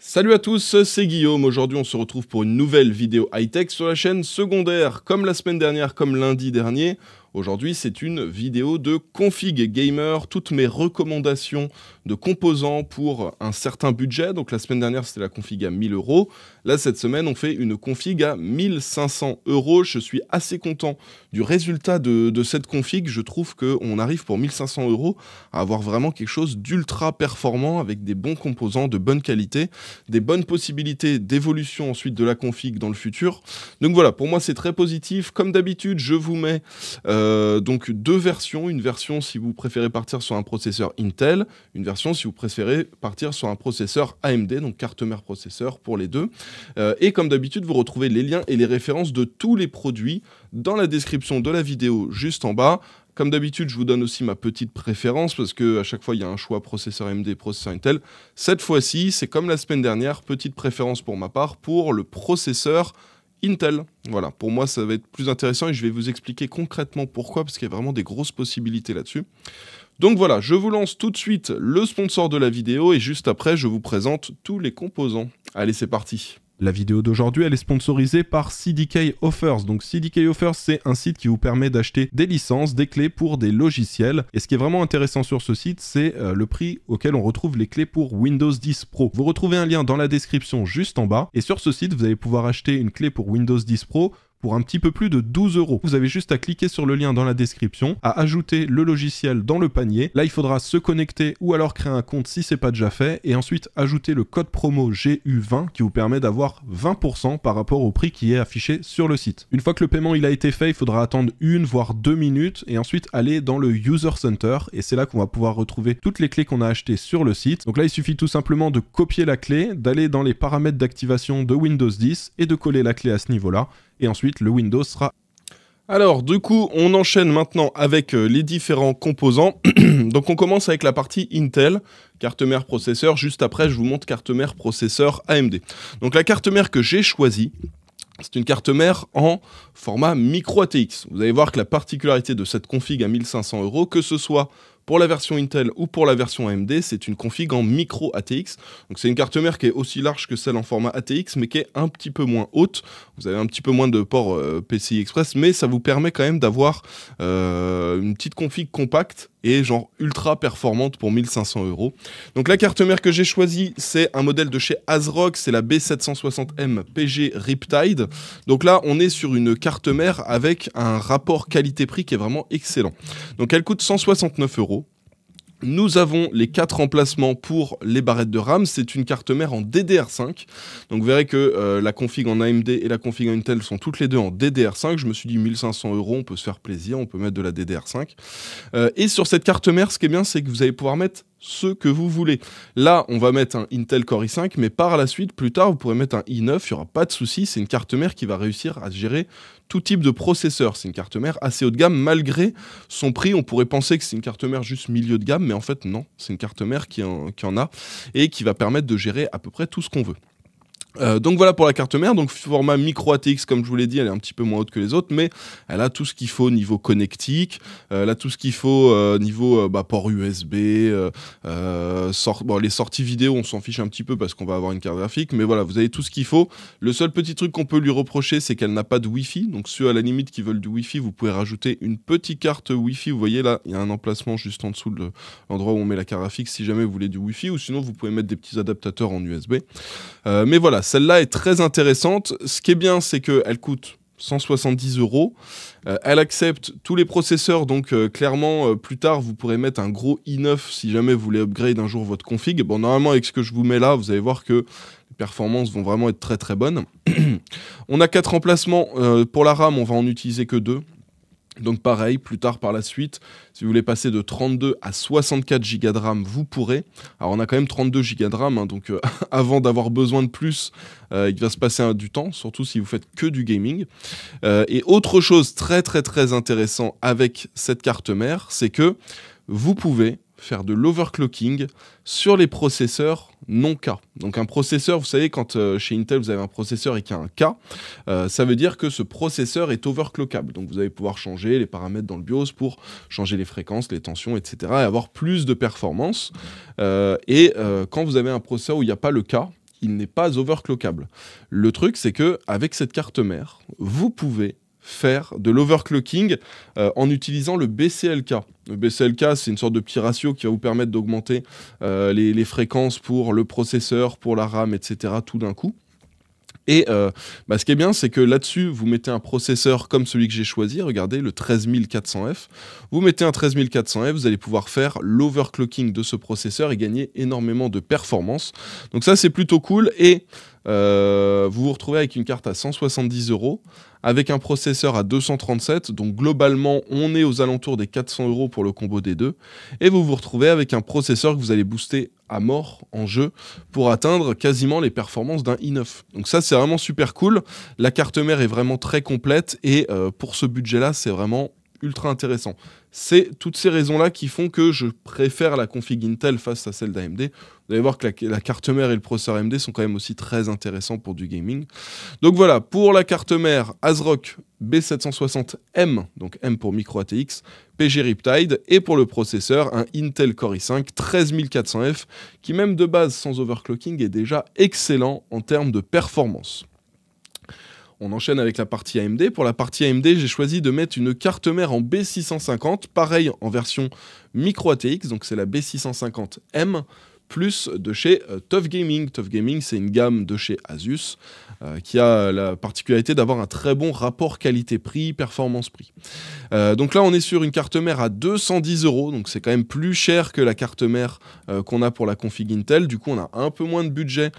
Salut à tous, c'est Guillaume. Aujourd'hui, on se retrouve pour une nouvelle vidéo high-tech sur la chaîne secondaire, comme la semaine dernière, comme lundi dernier. Aujourd'hui, c'est une vidéo de config gamer, toutes mes recommandations de composants pour un certain budget. Donc la semaine dernière, c'était la config à 1000 euros. Là, cette semaine, on fait une config à 1500 euros. Je suis assez content du résultat de, cette config. Je trouve qu'on arrive pour 1500 euros à avoir vraiment quelque chose d'ultra performant avec des bons composants de bonne qualité, des bonnes possibilités d'évolution ensuite de la config dans le futur. Donc voilà, pour moi, c'est très positif. Comme d'habitude, je vous mets euh, donc deux versions. Une version si vous préférez partir sur un processeur Intel, une version si vous préférez partir sur un processeur AMD, donc carte mère processeur pour les deux. Euh, et comme d'habitude, vous retrouvez les liens et les références de tous les produits dans la description de la vidéo juste en bas. Comme d'habitude, je vous donne aussi ma petite préférence parce que à chaque fois il y a un choix processeur AMD, processeur Intel. Cette fois-ci, c'est comme la semaine dernière, petite préférence pour ma part pour le processeur Intel. Voilà, pour moi ça va être plus intéressant et je vais vous expliquer concrètement pourquoi parce qu'il y a vraiment des grosses possibilités là-dessus. Donc voilà, je vous lance tout de suite le sponsor de la vidéo et juste après je vous présente tous les composants. Allez, c'est parti. La vidéo d'aujourd'hui, elle est sponsorisée par CDK Offers. Donc CDK Offers, c'est un site qui vous permet d'acheter des licences, des clés pour des logiciels. Et ce qui est vraiment intéressant sur ce site, c'est euh, le prix auquel on retrouve les clés pour Windows 10 Pro. Vous retrouvez un lien dans la description juste en bas. Et sur ce site, vous allez pouvoir acheter une clé pour Windows 10 Pro pour un petit peu plus de 12 euros. Vous avez juste à cliquer sur le lien dans la description, à ajouter le logiciel dans le panier. Là, il faudra se connecter ou alors créer un compte si c'est pas déjà fait et ensuite ajouter le code promo GU20 qui vous permet d'avoir 20% par rapport au prix qui est affiché sur le site. Une fois que le paiement il a été fait, il faudra attendre une voire deux minutes et ensuite aller dans le User Center et c'est là qu'on va pouvoir retrouver toutes les clés qu'on a achetées sur le site. Donc là, il suffit tout simplement de copier la clé, d'aller dans les paramètres d'activation de Windows 10 et de coller la clé à ce niveau-là et ensuite le Windows sera alors, du coup, on enchaîne maintenant avec euh, les différents composants. Donc, on commence avec la partie Intel, carte mère processeur. Juste après, je vous montre carte mère processeur AMD. Donc, la carte mère que j'ai choisie, c'est une carte mère en format micro ATX. Vous allez voir que la particularité de cette config à 1500 euros, que ce soit pour la version Intel ou pour la version AMD, c'est une config en micro ATX. Donc c'est une carte mère qui est aussi large que celle en format ATX, mais qui est un petit peu moins haute. Vous avez un petit peu moins de port euh, PCI Express, mais ça vous permet quand même d'avoir euh, une petite config compacte et genre ultra performante pour 1500 euros. Donc la carte mère que j'ai choisie, c'est un modèle de chez ASRock, c'est la B760M PG Riptide. Donc là, on est sur une carte mère avec un rapport qualité-prix qui est vraiment excellent. Donc elle coûte 169 euros. Nous avons les quatre emplacements pour les barrettes de RAM. C'est une carte mère en DDR5. Donc vous verrez que euh, la config en AMD et la config en Intel sont toutes les deux en DDR5. Je me suis dit 1500 euros, on peut se faire plaisir, on peut mettre de la DDR5. Euh, et sur cette carte mère, ce qui est bien, c'est que vous allez pouvoir mettre ce que vous voulez. Là, on va mettre un Intel Core i5, mais par la suite, plus tard, vous pourrez mettre un i9, il n'y aura pas de souci, c'est une carte mère qui va réussir à gérer tout type de processeur. C'est une carte mère assez haut de gamme, malgré son prix. On pourrait penser que c'est une carte mère juste milieu de gamme, mais en fait, non, c'est une carte mère qui qui en a et qui va permettre de gérer à peu près tout ce qu'on veut. Euh, donc voilà pour la carte mère, donc format micro ATX comme je vous l'ai dit, elle est un petit peu moins haute que les autres, mais elle a tout ce qu'il faut niveau connectique, euh, elle a tout ce qu'il faut euh, niveau bah, port USB, les sorties vidéo on s'en fiche un petit peu parce qu'on va avoir une carte graphique, mais voilà vous avez tout ce qu'il faut. Le seul petit truc qu'on peut lui reprocher c'est qu'elle n'a pas de Wi-Fi, donc ceux à la limite qui veulent du Wi-Fi vous pouvez rajouter une petite carte Wi-Fi, vous voyez là il y a un emplacement juste en dessous de l'endroit où on met la carte graphique si jamais vous voulez du Wi-Fi, ou sinon vous pouvez mettre des petits adaptateurs en USB. mais voilà celle-là est très intéressante. Ce qui est bien, c'est qu'elle coûte 170 euros. Euh, elle accepte tous les processeurs, donc euh, clairement, euh, plus tard, vous pourrez mettre un gros i9 si jamais vous voulez upgrade un jour votre config. Bon, normalement, avec ce que je vous mets là, vous allez voir que les performances vont vraiment être très très bonnes. on a quatre emplacements. pour la RAM, on va en utiliser que deux. Donc pareil, plus tard par la suite, si vous voulez passer de 32 à 64 Go de RAM, vous pourrez. Alors on a quand même 32 Go de RAM, hein, donc euh, avant d'avoir besoin de plus, euh, il va se passer du temps, surtout si vous faites que du gaming. Euh, et autre chose très très très intéressant avec cette carte mère, c'est que vous pouvez faire de l'overclocking sur les processeurs non K. Donc un processeur, vous savez, quand euh, chez Intel vous avez un processeur et qu'il y a un K, euh, ça veut dire que ce processeur est overclockable. Donc vous allez pouvoir changer les paramètres dans le BIOS pour changer les fréquences, les tensions, etc. et avoir plus de performance. Euh, et quand vous avez un processeur où il n'y a pas le K, il n'est pas overclockable. Le truc, c'est que avec cette carte mère, vous pouvez faire de l'overclocking euh, en utilisant le BCLK. Le BCLK, c'est une sorte de petit ratio qui va vous permettre d'augmenter euh, les, fréquences pour le processeur, pour la RAM, etc. tout d'un coup. Et euh, bah, ce qui est bien, c'est que là-dessus, vous mettez un processeur comme celui que j'ai choisi, regardez, le 13400F. Vous mettez un 13400F, vous allez pouvoir faire l'overclocking de ce processeur et gagner énormément de performance. Donc ça, c'est plutôt cool. Et euh, vous vous retrouvez avec une carte à 170 euros, avec un processeur à 237, donc globalement on est aux alentours des 400 euros pour le combo des deux, et vous vous retrouvez avec un processeur que vous allez booster à mort en jeu pour atteindre quasiment les performances d'un i9. Donc ça c'est vraiment super cool, la carte mère est vraiment très complète et euh, pour ce budget là c'est vraiment ultra intéressant. C'est toutes ces raisons-là qui font que je préfère la config Intel face à celle d'AMD. Vous allez voir que la, carte mère et le processeur AMD sont quand même aussi très intéressants pour du gaming. Donc voilà, pour la carte mère ASRock B760M, donc M pour micro ATX, PG Riptide, et pour le processeur, un Intel Core i5 13400F, qui même de base sans overclocking est déjà excellent en termes de performance. On enchaîne avec la partie AMD. Pour la partie AMD, j'ai choisi de mettre une carte mère en B650, pareil en version micro ATX, donc c'est la B650M plus de chez euh, Tough Gaming. Tough Gaming, c'est une gamme de chez Asus euh, qui a la particularité d'avoir un très bon rapport qualité-prix, performance-prix. Euh, donc là, on est sur une carte mère à 210 euros, donc c'est quand même plus cher que la carte mère qu'on a pour la config Intel. Du coup, on a un peu moins de budget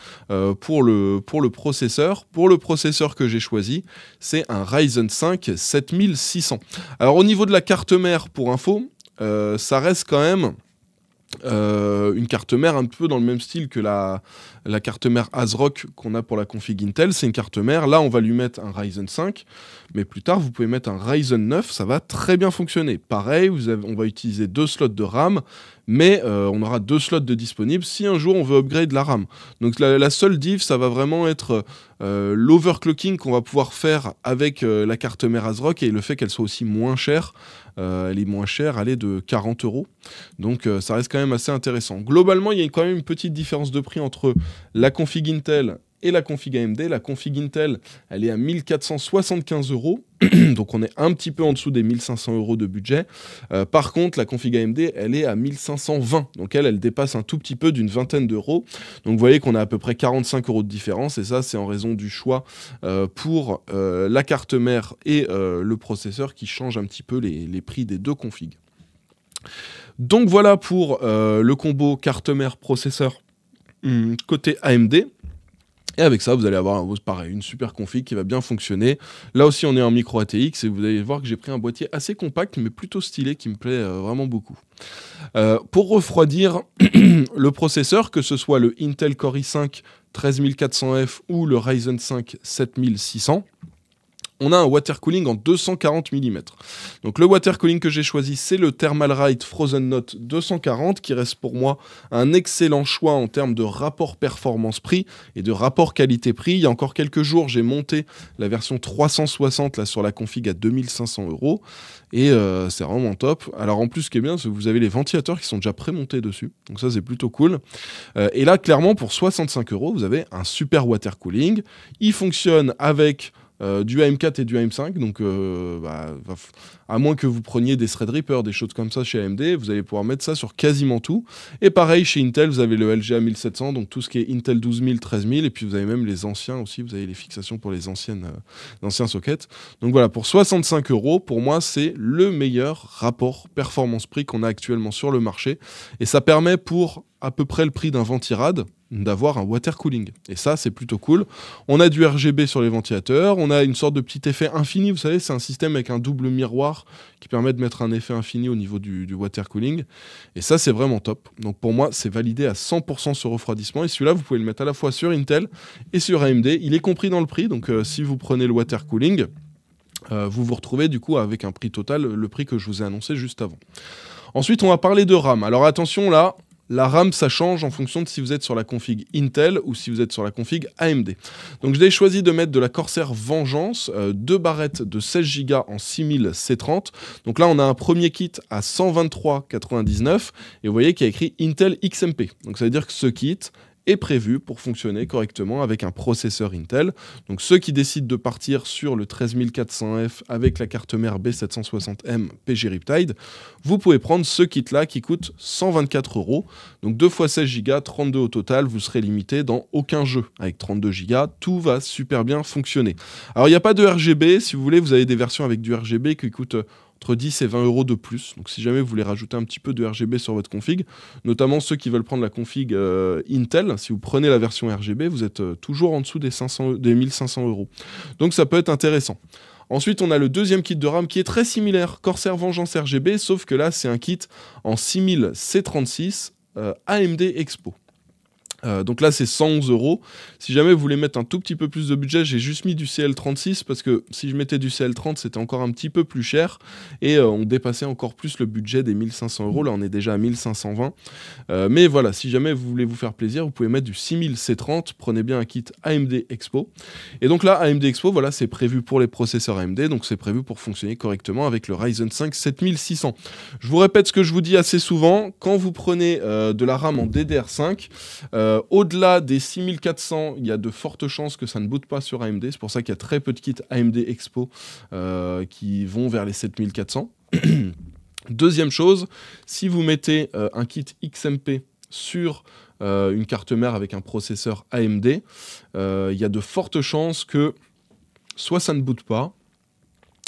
pour, le, pour le processeur. Pour le processeur que j'ai choisi, c'est un Ryzen 5 7600. Alors au niveau de la carte mère, pour info, ça reste quand même euh, une carte mère un peu dans le même style que la, la carte mère ASRock qu'on a pour la config Intel. C'est une carte mère. Là, on va lui mettre un Ryzen 5. Mais plus tard, vous pouvez mettre un Ryzen 9, ça va très bien fonctionner. Pareil, vous on va utiliser deux slots de RAM, mais euh, on aura deux slots de disponibles si un jour on veut upgrade la RAM. Donc la, seule diff, ça va vraiment être euh, l'overclocking qu'on va pouvoir faire avec euh, la carte mère ASRock et le fait qu'elle soit aussi moins chère. elle est moins chère, elle est de 40 euros. Donc ça reste quand même assez intéressant. Globalement, il y a quand même une petite différence de prix entre la config Intel et la config AMD. La config Intel, elle est à 1475 euros. Donc on est un petit peu en dessous des 1500 euros de budget. Euh, par contre, la config AMD, elle est à 1520. Donc elle, elle dépasse un tout petit peu d'une vingtaine d'euros. Donc vous voyez qu'on a à peu près 45 euros de différence. Et ça, c'est en raison du choix euh, pour euh, la carte mère et le processeur qui change un petit peu les prix des deux configs. Donc voilà pour le combo carte mère-processeur hmm, côté AMD. Et avec ça, vous allez avoir, pareil, une super config qui va bien fonctionner. Là aussi, on est en micro ATX et vous allez voir que j'ai pris un boîtier assez compact, mais plutôt stylé, qui me plaît euh, vraiment beaucoup. Euh, pour refroidir le processeur, que ce soit le Intel Core i5 13400F ou le Ryzen 5 7600, on a un water cooling en 240 mm. Donc le water cooling que j'ai choisi, c'est le Thermalright Frozen Note 240, qui reste pour moi un excellent choix en termes de rapport performance-prix et de rapport qualité-prix. Il y a encore quelques jours, j'ai monté la version 360 là, sur la config à 2500 euros, et euh, c'est vraiment top. Alors en plus, ce qui est bien, c'est que vous avez les ventilateurs qui sont déjà prémontés dessus, donc ça c'est plutôt cool. Euh, et là, clairement, pour 65 euros, vous avez un super water cooling. Il fonctionne avec euh, du AM4 et du AM5. Donc, euh, bah, à moins que vous preniez des Threadripper, des choses comme ça chez AMD, vous allez pouvoir mettre ça sur quasiment tout. Et pareil, chez Intel, vous avez le LGA 1700, donc tout ce qui est Intel 12000, 13000, et puis vous avez même les anciens aussi, vous avez les fixations pour les anciennes, euh, anciens sockets. Donc voilà, pour 65 euros, pour moi, c'est le meilleur rapport performance-prix qu'on a actuellement sur le marché, et ça permet pour à peu près le prix d'un ventirad, d'avoir un water cooling. Et ça, c'est plutôt cool. On a du RGB sur les ventilateurs, on a une sorte de petit effet infini, vous savez, c'est un système avec un double miroir qui permet de mettre un effet infini au niveau du, water cooling. Et ça, c'est vraiment top. Donc pour moi, c'est validé à 100% ce refroidissement. Et celui-là, vous pouvez le mettre à la fois sur Intel et sur AMD. Il est compris dans le prix. Donc euh, si vous prenez le water cooling, euh, vous vous retrouvez du coup avec un prix total, le prix que je vous ai annoncé juste avant. Ensuite, on va parler de RAM. Alors attention là, la RAM, ça change en fonction de si vous êtes sur la config Intel ou si vous êtes sur la config AMD. Donc j'ai choisi de mettre de la Corsair Vengeance, euh, deux barrettes de 16 Go en 6000 C30. Donc là, on a un premier kit à 123,99 et vous voyez qu'il y a écrit Intel XMP. Donc ça veut dire que ce kit prévu pour fonctionner correctement avec un processeur Intel. Donc ceux qui décident de partir sur le 13400F avec la carte mère B760M PG Riptide, vous pouvez prendre ce kit-là qui coûte 124 euros. Donc 2 x 16 Go, 32 au total, vous serez limité dans aucun jeu. Avec 32 Go, tout va super bien fonctionner. Alors il n'y a pas de RGB, si vous voulez, vous avez des versions avec du RGB qui coûtent entre 10 et 20 euros de plus. Donc si jamais vous voulez rajouter un petit peu de RGB sur votre config, notamment ceux qui veulent prendre la config euh, Intel, si vous prenez la version RGB, vous êtes euh, toujours en dessous des, 500, 1500 euros. Donc ça peut être intéressant. Ensuite, on a le deuxième kit de RAM qui est très similaire, Corsair Vengeance RGB, sauf que là, c'est un kit en 6000 C36 AMD Expo. Euh, donc là, c'est 111 euros. Si jamais vous voulez mettre un tout petit peu plus de budget, j'ai juste mis du CL36 parce que si je mettais du CL30, c'était encore un petit peu plus cher et euh, on dépassait encore plus le budget des 1500 euros. Là, on est déjà à 1520. Euh, mais voilà, si jamais vous voulez vous faire plaisir, vous pouvez mettre du 6000 C30. Prenez bien un kit AMD Expo. Et donc là, AMD Expo, voilà, c'est prévu pour les processeurs AMD, donc c'est prévu pour fonctionner correctement avec le Ryzen 5 7600. Je vous répète ce que je vous dis assez souvent quand vous prenez de la RAM en DDR5. Euh, au-delà des 6400, il y a de fortes chances que ça ne boot pas sur AMD. C'est pour ça qu'il y a très peu de kits AMD Expo euh, qui vont vers les 7400. Deuxième chose, si vous mettez euh, un kit XMP sur une carte mère avec un processeur AMD, il y a de fortes chances que soit ça ne boot pas,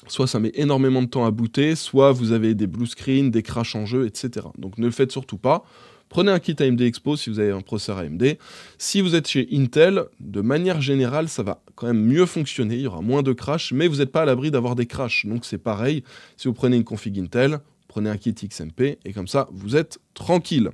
soit ça met énormément de temps à booter, soit vous avez des blue screens, des crashs en jeu, etc. Donc ne le faites surtout pas. Prenez un kit AMD Expo si vous avez un processeur AMD. Si vous êtes chez Intel, de manière générale, ça va quand même mieux fonctionner. Il y aura moins de crash, mais vous n'êtes pas à l'abri d'avoir des crashs. Donc c'est pareil. Si vous prenez une config Intel, prenez un kit XMP et comme ça, vous êtes tranquille.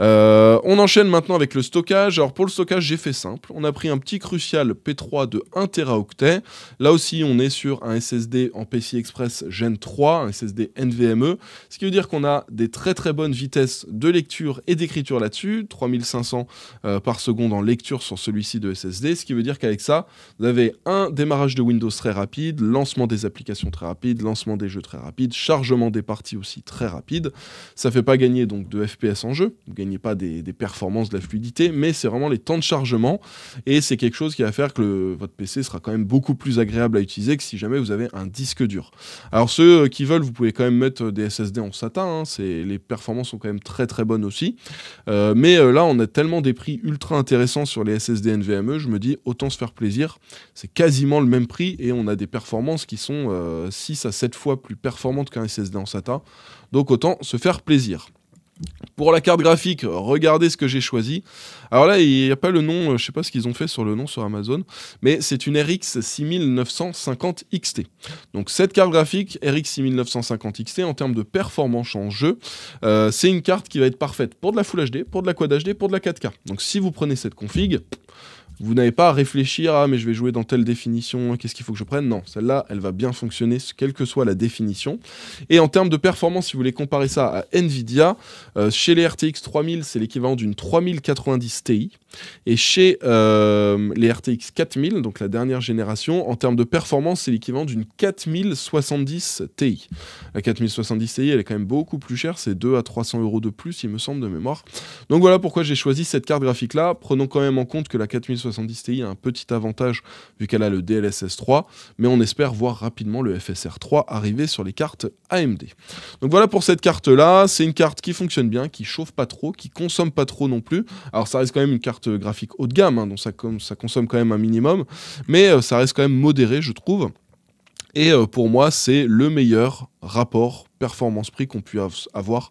Euh, on enchaîne maintenant avec le stockage. Alors pour le stockage, j'ai fait simple. On a pris un petit crucial P3 de 1 teraoctet. Là aussi, on est sur un SSD en PCI Express Gen 3, un SSD NVMe, ce qui veut dire qu'on a des très très bonnes vitesses de lecture et d'écriture là-dessus, 3500 euh, par seconde en lecture sur celui-ci de SSD, ce qui veut dire qu'avec ça, vous avez un démarrage de Windows très rapide, lancement des applications très rapide, lancement des jeux très rapide, chargement des parties aussi très rapide. Ça fait pas gagner donc de FPS en jeu. Vous n'y ait pas des, performances, de la fluidité, mais c'est vraiment les temps de chargement. Et c'est quelque chose qui va faire que votre PC sera quand même beaucoup plus agréable à utiliser que si jamais vous avez un disque dur. Alors ceux euh, qui veulent, vous pouvez quand même mettre euh, des SSD en SATA. Hein. les performances sont quand même très très bonnes aussi. Euh, mais là, on a tellement des prix ultra intéressants sur les SSD NVMe, je me dis autant se faire plaisir. C'est quasiment le même prix et on a des performances qui sont 6 à 7 fois plus performantes qu'un SSD en SATA. Donc autant se faire plaisir. Pour la carte graphique, regardez ce que j'ai choisi. Alors là, il n'y a pas le nom, euh, je ne sais pas ce qu'ils ont fait sur le nom sur Amazon, mais c'est une RX 6950 XT. Donc cette carte graphique, RX 6950 XT, en termes de performance en jeu, euh, c'est une carte qui va être parfaite pour de la Full HD, pour de la Quad HD, pour de la 4K. Donc si vous prenez cette config, vous n'avez pas à réfléchir à, mais je vais jouer dans telle définition, qu'est-ce qu'il faut que je prenne Non, celle-là, elle va bien fonctionner, quelle que soit la définition. Et en termes de performance, si vous voulez comparer ça à Nvidia, euh, chez les RTX 3000, c'est l'équivalent d'une 3090 Ti. Et chez euh, les RTX 4000, donc la dernière génération, en termes de performance, c'est l'équivalent d'une 4070 Ti. La 4070 Ti, elle est quand même beaucoup plus chère, c'est 2 à 300 euros de plus, il me semble, de mémoire. Donc voilà pourquoi j'ai choisi cette carte graphique-là. Prenons quand même en compte que la 4070 70 Ti a un petit avantage vu qu'elle a le DLSS 3, mais on espère voir rapidement le FSR 3 arriver sur les cartes AMD. Donc voilà pour cette carte-là, c'est une carte qui fonctionne bien, qui chauffe pas trop, qui consomme pas trop non plus. Alors ça reste quand même une carte graphique haut de gamme, hein, donc ça, consomme quand même un minimum, mais euh, ça reste quand même modéré, je trouve. Et euh, pour moi, c'est le meilleur rapport performance-prix qu'on peut avoir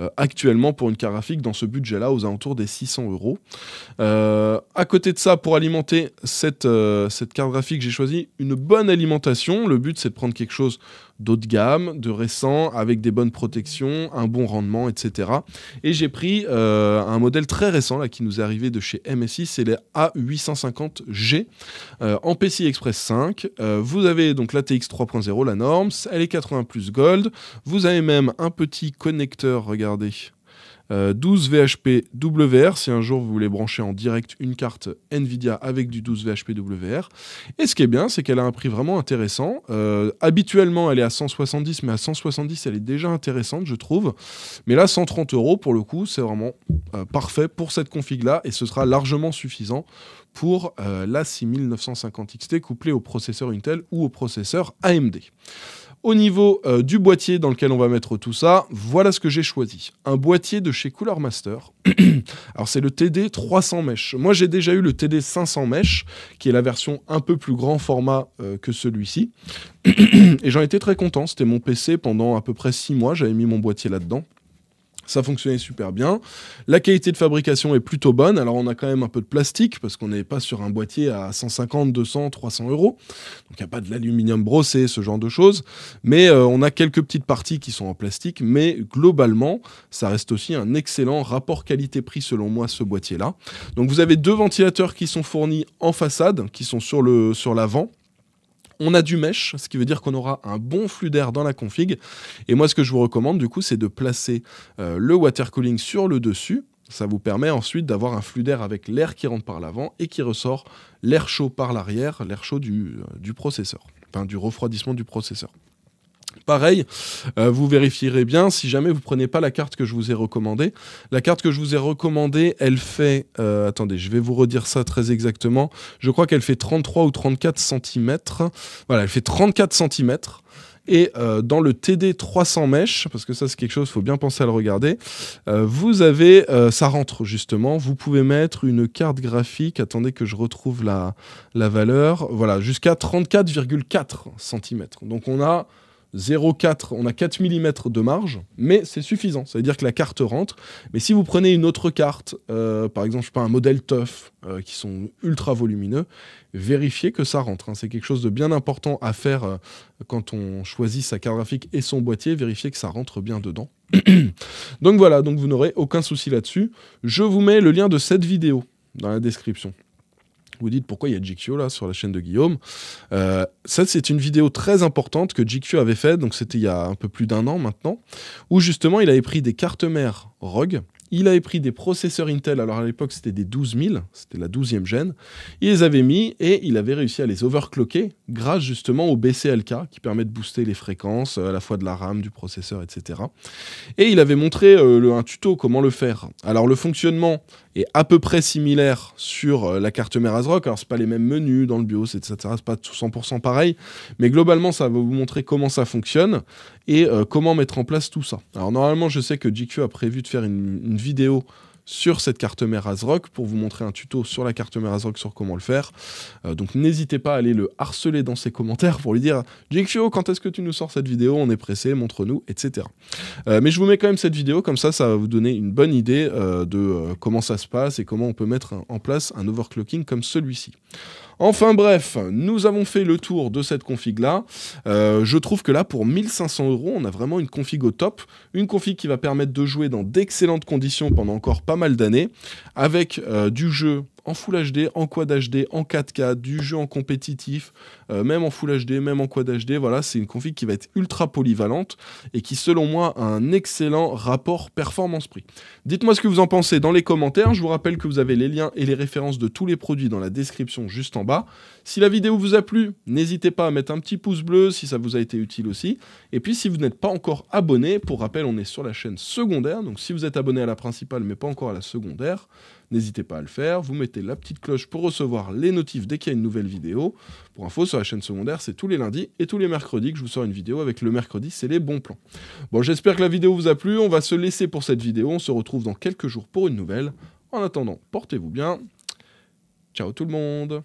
euh, actuellement pour une carte graphique dans ce budget-là, aux alentours des 600 euros. Euh, à côté de ça, pour alimenter cette, euh, cette carte graphique, j'ai choisi une bonne alimentation. Le but, c'est de prendre quelque chose d'autre gamme, de récent, avec des bonnes protections, un bon rendement, etc. Et j'ai pris un modèle très récent là, qui nous est arrivé de chez MSI, c'est les A850G en PCI Express 5. vous avez donc la TX 3.0, la norme, elle est 80 plus gold, vous avez même un petit connecteur, regardez. 12 VHP WR si un jour vous voulez brancher en direct une carte Nvidia avec du 12 VHP WR. Et ce qui est bien, c'est qu'elle a un prix vraiment intéressant. Euh, habituellement, elle est à 170, mais à 170, elle est déjà intéressante, je trouve. Mais là, 130 euros pour le coup, c'est vraiment euh, parfait pour cette config-là et ce sera largement suffisant pour euh, la 6950 XT couplée au processeur Intel ou au processeur AMD. Au niveau euh, du boîtier dans lequel on va mettre tout ça, voilà ce que j'ai choisi. Un boîtier de chez Cooler Master. Alors c'est le TD 300 mèches. Moi j'ai déjà eu le TD 500 mèches, qui est la version un peu plus grand format euh, que celui-ci. Et j'en étais très content. C'était mon PC pendant à peu près six mois. J'avais mis mon boîtier là-dedans. Ça fonctionnait super bien. La qualité de fabrication est plutôt bonne. Alors, on a quand même un peu de plastique parce qu'on n'est pas sur un boîtier à 150, 200, 300 euros. Donc, il n'y a pas de l'aluminium brossé, ce genre de choses. Mais euh, on a quelques petites parties qui sont en plastique. Mais globalement, ça reste aussi un excellent rapport qualité-prix, selon moi, ce boîtier-là. Donc, vous avez deux ventilateurs qui sont fournis en façade, qui sont sur l'avant. Sur on a du mesh, ce qui veut dire qu'on aura un bon flux d'air dans la config. Et moi, ce que je vous recommande, du coup, c'est de placer euh, le water cooling sur le dessus. Ça vous permet ensuite d'avoir un flux d'air avec l'air qui rentre par l'avant et qui ressort l'air chaud par l'arrière, l'air chaud du, euh, du processeur, enfin du refroidissement du processeur. Pareil, euh, vous vérifierez bien si jamais vous prenez pas la carte que je vous ai recommandée. La carte que je vous ai recommandée, elle fait, euh, attendez, je vais vous redire ça très exactement. Je crois qu'elle fait 33 ou 34 cm. Voilà, elle fait 34 cm. Et euh, dans le TD 300 mèches, parce que ça c'est quelque chose, il faut bien penser à le regarder, vous avez, ça rentre justement, vous pouvez mettre une carte graphique, attendez que je retrouve la, la valeur, voilà, jusqu'à 34,4 cm. Donc on a 0,4, on a 4 mm de marge, mais c'est suffisant. Ça veut dire que la carte rentre. Mais si vous prenez une autre carte, euh, par exemple, je sais pas, un modèle tough euh, qui sont ultra volumineux, vérifiez que ça rentre. Hein. C'est quelque chose de bien important à faire euh, quand on choisit sa carte graphique et son boîtier, vérifiez que ça rentre bien dedans. donc voilà, donc vous n'aurez aucun souci là-dessus. Je vous mets le lien de cette vidéo dans la description vous dites pourquoi il y a GQ là sur la chaîne de Guillaume. Euh, ça, c'est une vidéo très importante que GQ avait faite, donc c'était il y a un peu plus d'un an maintenant, où justement il avait pris des cartes mères ROG, il avait pris des processeurs Intel, alors à l'époque c'était des 12000, c'était la 12e gêne, il les avait mis et il avait réussi à les overclocker grâce justement au BCLK qui permet de booster les fréquences euh, à la fois de la RAM, du processeur, etc. Et il avait montré euh, un tuto comment le faire. Alors le fonctionnement, et à peu près similaire sur euh, la carte Merazrock. Alors, c'est pas les mêmes menus dans le BIOS, etc. C'est pas 100% pareil. Mais globalement, ça va vous montrer comment ça fonctionne et euh, comment mettre en place tout ça. Alors, normalement, je sais que GQ a prévu de faire une, une vidéo sur cette carte mère ASRock pour vous montrer un tuto sur la carte mère ASRock sur comment le faire. Euh, donc n'hésitez pas à aller le harceler dans ses commentaires pour lui dire Jinxio, quand est-ce que tu nous sors cette vidéo On est pressé, montre-nous, etc. Euh, mais je vous mets quand même cette vidéo, comme ça, ça va vous donner une bonne idée euh, de comment ça se passe et comment on peut mettre en place un overclocking comme celui-ci. Enfin bref, nous avons fait le tour de cette config là. Euh, je trouve que là, pour 1500 euros, on a vraiment une config au top. Une config qui va permettre de jouer dans d'excellentes conditions pendant encore pas mal d'années, avec euh, du jeu en Full HD, en Quad HD, en 4K, du jeu en compétitif, euh, même en Full HD, même en Quad HD. Voilà, c'est une config qui va être ultra polyvalente et qui, selon moi, a un excellent rapport performance-prix. Dites-moi ce que vous en pensez dans les commentaires. Je vous rappelle que vous avez les liens et les références de tous les produits dans la description juste en bas. Si la vidéo vous a plu, n'hésitez pas à mettre un petit pouce bleu si ça vous a été utile aussi. Et puis, si vous n'êtes pas encore abonné, pour rappel, on est sur la chaîne secondaire. Donc, si vous êtes abonné à la principale mais pas encore à la secondaire, N'hésitez pas à le faire, vous mettez la petite cloche pour recevoir les notifs dès qu'il y a une nouvelle vidéo. Pour info, sur la chaîne secondaire, c'est tous les lundis et tous les mercredis que je vous sors une vidéo avec le mercredi, c'est les bons plans. Bon, j'espère que la vidéo vous a plu, on va se laisser pour cette vidéo, on se retrouve dans quelques jours pour une nouvelle. En attendant, portez-vous bien. Ciao tout le monde